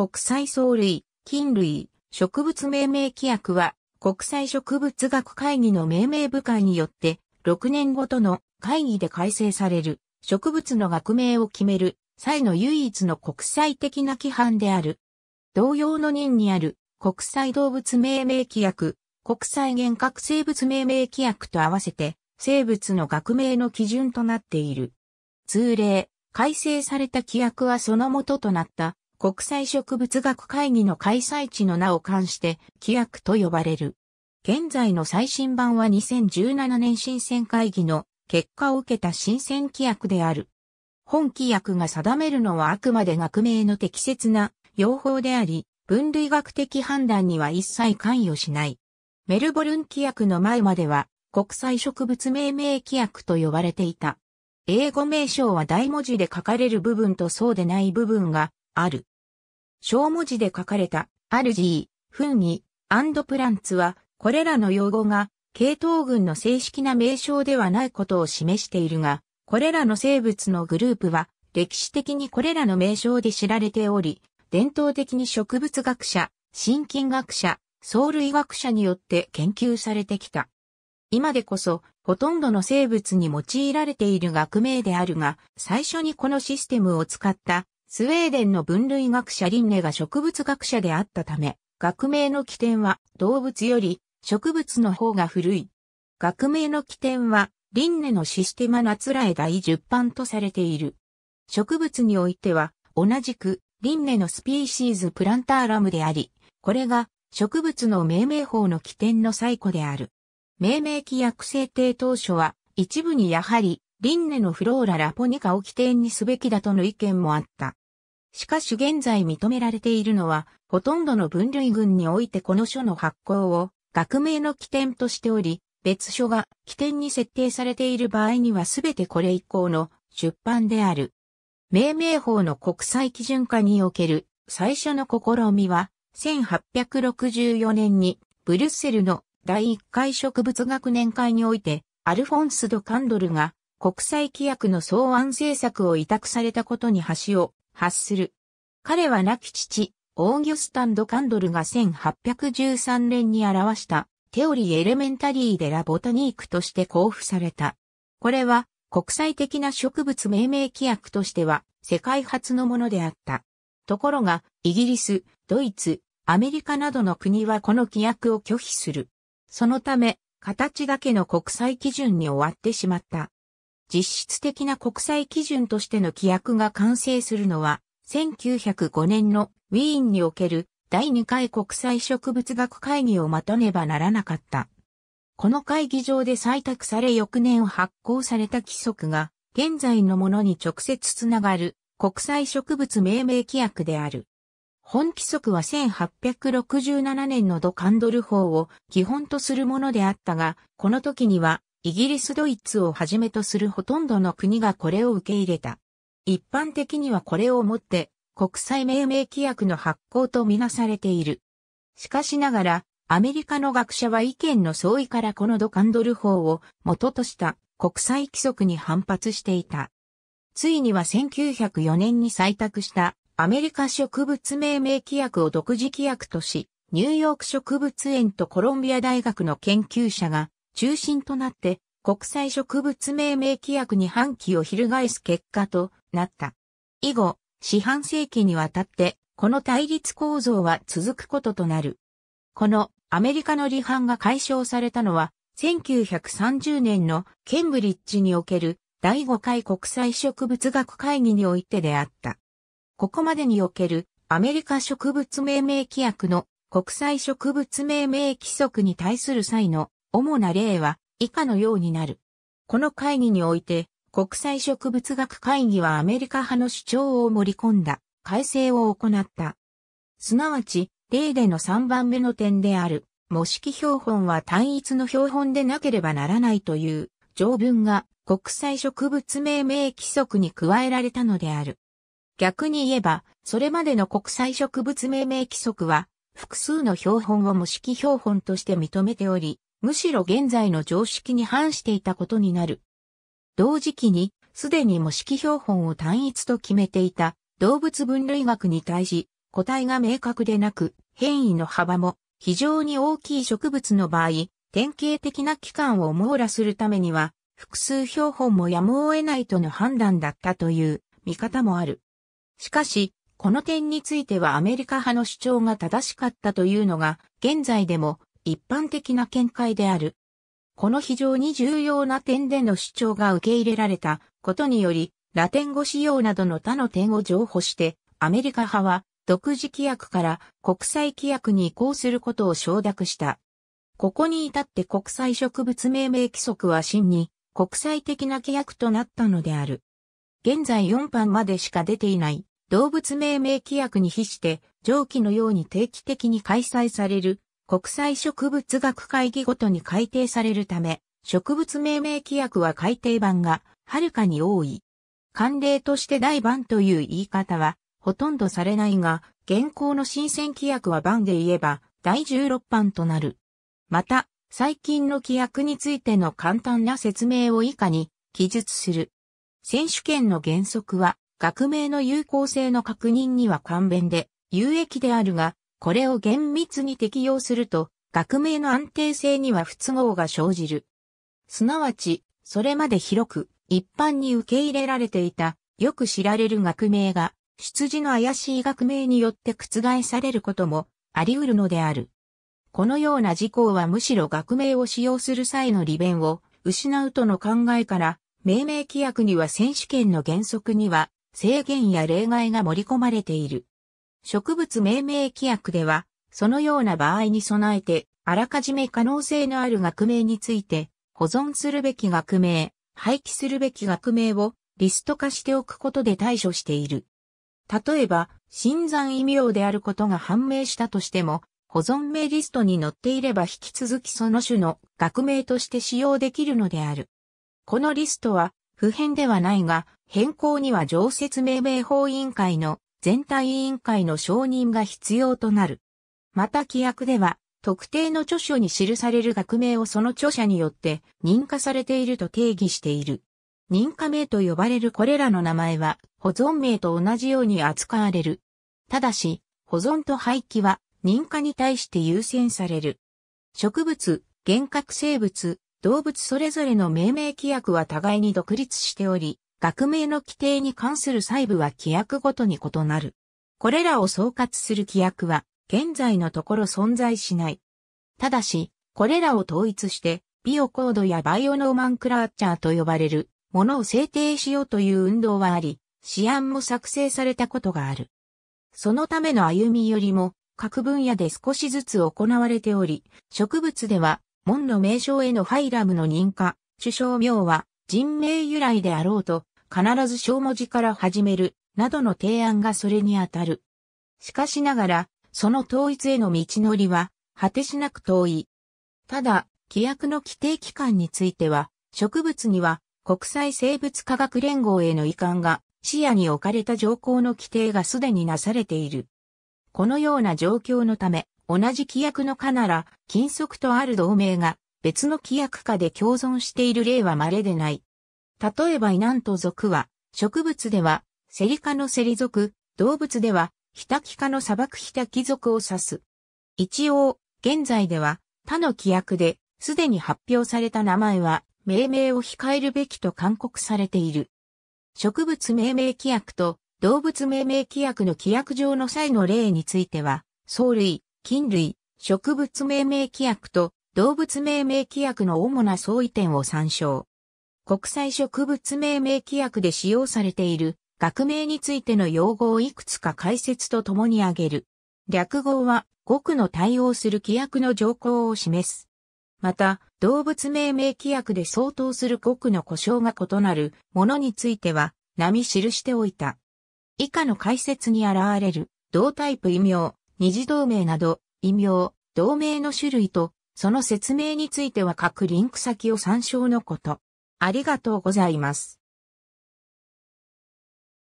国際藻類、菌類、植物命名規約は、国際植物学会議の命名部会によって、6年ごとの会議で改正される、植物の学名を決める、際の唯一の国際的な規範である。同様の任にある、国際動物命名規約、国際原核生物命名規約と合わせて、生物の学名の基準となっている。通例、改正された規約はその元となった国際植物学会議の開催地の名を冠して、規約と呼ばれる。現在の最新版は2017年新選会議の結果を受けた新選規約である。本規約が定めるのはあくまで学名の適切な用法であり、分類学的判断には一切関与しない。メルボルン規約の前までは国際植物命名規約と呼ばれていた。英語名称は大文字で書かれる部分とそうでない部分がある。小文字で書かれたアルジー、フンギ、アンドプランツは、これらの用語が、系統群の正式な名称ではないことを示しているが、これらの生物のグループは、歴史的にこれらの名称で知られており、伝統的に植物学者、心筋学者、藻類学者によって研究されてきた。今でこそ、ほとんどの生物に用いられている学名であるが、最初にこのシステムを使ったスウェーデンの分類学者リンネが植物学者であったため、学名の起点は動物より植物の方が古い。学名の起点はリンネのシステマナツラエ第10版とされている。植物においては同じくリンネのスピーシーズプランターラムであり、これが植物の命名法の起点の最古である。命名規約制定当初は一部にやはりリンネのフローラ・ラポニカを起点にすべきだとの意見もあった。しかし現在認められているのは、ほとんどの分類群においてこの書の発行を学名の起点としており、別書が起点に設定されている場合にはすべてこれ以降の出版である。命名法の国際基準化における最初の試みは、1864年にブリュッセルの第1回植物学年会において、アルフォンス・ド・カンドルが国際規約の草案政策を委託されたことに橋を発する。彼は亡き父、オーギュスタンド・カンドルが1813年に表したテオリー・エレメンタリー・デ・ラ・ボタニークとして交付された。これは国際的な植物命名規約としては世界初のものであった。ところが、イギリス、ドイツ、アメリカなどの国はこの規約を拒否する。そのため、形だけの国際基準に終わってしまった。実質的な国際基準としての規約が完成するのは、1905年のウィーンにおける第2回国際植物学会議を待たねばならなかった。この会議場で採択され翌年発行された規則が、現在のものに直接つながる国際植物命名規約である。本規則は1867年のドカンドル法を基本とするものであったが、この時にはイギリスドイツをはじめとするほとんどの国がこれを受け入れた。一般的にはこれをもって国際命名規約の発行とみなされている。しかしながら、アメリカの学者は意見の相違からこのドカンドル法を元とした国際規則に反発していた。ついには1904年に採択したアメリカ植物命名規約を独自規約とし、ニューヨーク植物園とコロンビア大学の研究者が中心となって国際植物命名規約に反旗を翻す結果となった。以後、四半世紀にわたってこの対立構造は続くこととなる。このアメリカの離反が解消されたのは1930年のケンブリッジにおける第5回国際植物学会議においてであった。ここまでにおけるアメリカ植物命名規約の国際植物命名規則に対する際の主な例は以下のようになる。この会議において、国際植物学会議はアメリカ派の主張を盛り込んだ改正を行った。すなわち、例での3番目の点である、模式標本は単一の標本でなければならないという条文が国際植物命名規則に加えられたのである。逆に言えば、それまでの国際植物命名規則は、複数の標本を模式標本として認めており、むしろ現在の常識に反していたことになる。同時期に、すでに模式標本を単一と決めていた動物分類学に対し、個体が明確でなく、変異の幅も非常に大きい植物の場合、典型的な期間を網羅するためには、複数標本もやむを得ないとの判断だったという見方もある。しかし、この点についてはアメリカ派の主張が正しかったというのが、現在でも一般的な見解である。この非常に重要な点での主張が受け入れられたことにより、ラテン語使用などの他の点を譲歩して、アメリカ派は独自規約から国際規約に移行することを承諾した。ここに至って国際植物命名規則は真に国際的な規約となったのである。現在4版までしか出ていない動物命名規約に比して上記のように定期的に開催される国際植物学会議ごとに改定されるため、植物命名規約は改定版がはるかに多い。慣例として第版という言い方はほとんどされないが、現行の新鮮規約は版で言えば第16版となる。また、最近の規約についての簡単な説明を以下に記述する。選手権の原則は、学名の有効性の確認には簡便で、有益であるが、これを厳密に適用すると、学名の安定性には不都合が生じる。すなわち、それまで広く、一般に受け入れられていた、よく知られる学名が、出自の怪しい学名によって覆されることも、あり得るのである。このような事項はむしろ学名を使用する際の利便を、失うとの考えから、命名規約には選手権の原則には、制限や例外が盛り込まれている。植物命名規約では、そのような場合に備えて、あらかじめ可能性のある学名について、保存するべき学名、廃棄するべき学名をリスト化しておくことで対処している。例えば、新山異名であることが判明したとしても、保存名リストに載っていれば引き続きその種の学名として使用できるのである。このリストは、普遍ではないが、変更には常設命名法委員会の全体委員会の承認が必要となる。また規約では、特定の著書に記される学名をその著者によって認可されていると定義している。認可名と呼ばれるこれらの名前は保存名と同じように扱われる。ただし、保存と廃棄は認可に対して優先される。植物、原核生物、動物それぞれの命名規約は互いに独立しており、学名の規定に関する細部は規約ごとに異なる。これらを総括する規約は、現在のところ存在しない。ただし、これらを統一して、ビオコードやバイオノーマンクラーチャーと呼ばれるものを制定しようという運動はあり、試案も作成されたことがある。そのための歩みよりも、各分野で少しずつ行われており、植物では、門の名称へのファイラムの認可、首相名は、人名由来であろうと、必ず小文字から始める、などの提案がそれにあたる。しかしながら、その統一への道のりは、果てしなく遠い。ただ、規約の規定期間については、植物には国際生物科学連合への移管が視野に置かれた条項の規定がすでになされている。このような状況のため、同じ規約の科なら、金属とある同盟が別の規約下で共存している例は稀でない。例えばイナント族は、植物では、セリ科のセリ属、動物では、ヒタキ科の砂漠ヒタキ属を指す。一応、現在では、他の規約で、すでに発表された名前は、命名を控えるべきと勧告されている。植物命名規約と動物命名規約の規約上の際の例については、藻類、菌類、植物命名規約と動物命名規約の主な相違点を参照。国際植物命名規約で使用されている学名についての用語をいくつか解説とともに挙げる。略語は語句の対応する規約の条項を示す。また、動物命名規約で相当する語句の故障が異なるものについては、並記しておいた。以下の解説に現れる、同タイプ異名、二次同名など、異名、同名の種類とその説明については各リンク先を参照のこと。ありがとうございます。